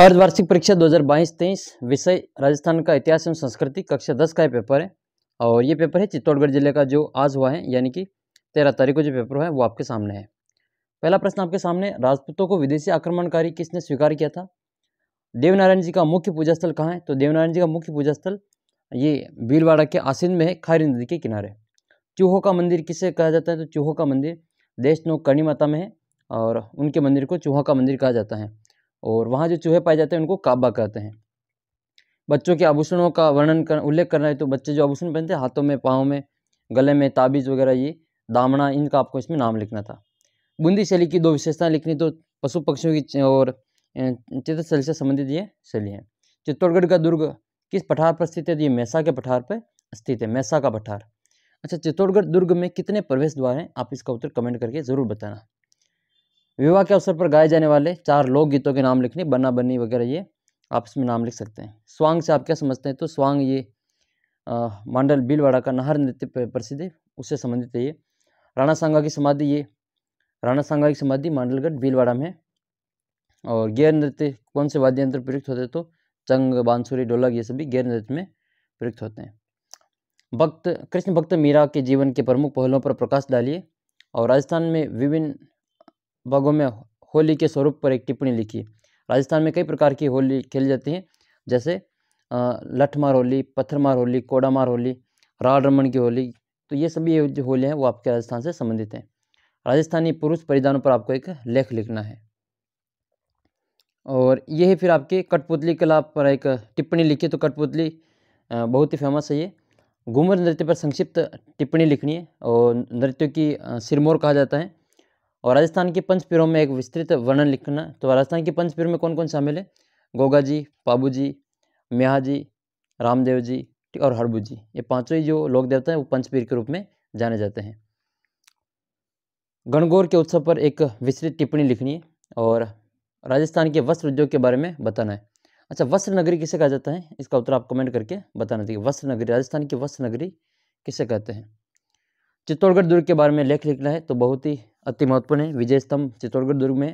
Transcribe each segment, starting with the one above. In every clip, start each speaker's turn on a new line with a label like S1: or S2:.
S1: अर्धवार्षिक परीक्षा 2022-23 विषय राजस्थान का इतिहास एवं संस्कृति कक्षा 10 का ये पेपर है और ये पेपर है चित्तौड़गढ़ जिले का जो आज हुआ है यानी कि तेरह तारीख को जो पेपर हुआ है वो आपके सामने है पहला प्रश्न आपके सामने राजपूतों को विदेशी आक्रमणकारी किसने स्वीकार किया था देवनारायण जी का मुख्य पूजा स्थल कहाँ है तो देवनारायण जी का मुख्य पूजा स्थल ये भीलवाड़ा के आसिन में है खारी नदी के किनारे चूहों का मंदिर किसे कहा जाता है तो चूहों का मंदिर देश कर्णी माता में है और उनके मंदिर को चूहा का मंदिर कहा जाता है और वहाँ जो चूहे पाए जाते हैं उनको काबा कहते हैं बच्चों के आभूषणों का वर्णन कर उल्लेख करना है तो बच्चे जो आभूषण पहनते हैं हाथों में पाँव में गले में ताबीज़ वगैरह ये दामना इनका आपको इसमें नाम लिखना था बूंदी शैली की दो विशेषताएं लिखनी तो पशु पक्षियों की और चित्र शैली से संबंधित ये शैली है चित्तौड़गढ़ का दुर्ग किस पठार पर स्थित है तो ये मैसा के पठार पर स्थित है मैसा का पठार अच्छा चित्तौड़गढ़ दुर्ग में कितने प्रवेश द्वार हैं आप इसका उत्तर कमेंट करके ज़रूर बताना विवाह के अवसर पर गाए जाने वाले चार लोक गीतों के नाम लिखने बन्ना बन्नी वगैरह ये आप इसमें नाम लिख सकते हैं स्वांग से आप क्या समझते हैं तो स्वांग ये मांडल भीलवाड़ा का नहर नृत्य प्रसिद्ध है उससे संबंधित है ये राणा सांगा की समाधि ये राणा सांगा की समाधि मांडलगढ़ भीलवाड़ा में और गैर नृत्य कौन से वाद्य यंत्र प्रयुक्त होते हैं तो चंग बांसुरी ढोलक ये सभी गैर नृत्य में प्रयुक्त होते हैं भक्त कृष्ण भक्त मीरा के जीवन के प्रमुख पहलुओं पर प्रकाश डालिए और राजस्थान में विभिन्न भागों में होली के स्वरूप पर एक टिप्पणी लिखी राजस्थान में कई प्रकार की होली खेली जाती हैं जैसे लठमार होली पत्थरमार होली कोडामार होली राल रमन की होली तो ये सभी जो होली हैं वो आपके राजस्थान से संबंधित हैं राजस्थानी पुरुष परिधानों पर आपको एक लेख लिखना है और ये है फिर आपके कठपुतली कला पर एक टिप्पणी लिखी तो कठपुतली बहुत ही फेमस है ये घूमर नृत्य पर संक्षिप्त टिप्पणी लिखनी है और नृत्य की सिरमौर कहा जाता है और राजस्थान के पंचपीरों में एक विस्तृत वर्णन लिखना तो राजस्थान के पंचपीर में कौन कौन शामिल है गोगा जी पाबू जी म्याहा जी रामदेव जी और हरबू जी ये पाँचों ही जो लोक देवता हैं वो पंचपीर के रूप में जाने जाते हैं गणगौर के उत्सव पर एक विस्तृत टिप्पणी लिखनी है और राजस्थान के वस्त्र उद्योग के बारे में बताना है अच्छा वस्त्र नगरी किसे कहा जाता है इसका उत्तर आप कमेंट करके बताना चाहिए वस्त्र नगरी राजस्थान की वस्त्र नगरी किसे कहते हैं चित्तौड़गढ़ दुर्ग के बारे में लेख लिखना है तो बहुत ही अति महत्वपूर्ण है विजय स्तंभ चित्तौड़गढ़ दुर्ग में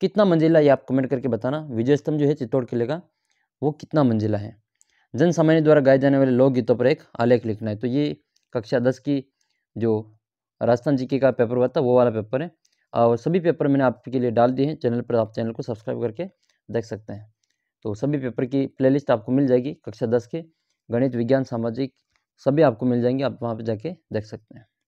S1: कितना मंजिला ये आप कमेंट करके बताना विजय स्तंभ जो है चित्तौड़ किले का वो कितना मंजिला है जन सामान्य द्वारा गाए जाने वाले लोक गीतों पर एक आलेख लिखना है तो ये कक्षा दस की जो राजस्थान जी का पेपर हुआ था वो वाला पेपर है और सभी पेपर मैंने आपके लिए डाल दिए हैं चैनल पर आप चैनल को सब्सक्राइब करके देख सकते हैं तो सभी पेपर की प्लेलिस्ट आपको मिल जाएगी कक्षा दस के गणित विज्ञान सामाजिक सभी आपको मिल जाएंगे आप वहाँ पर जाके देख सकते हैं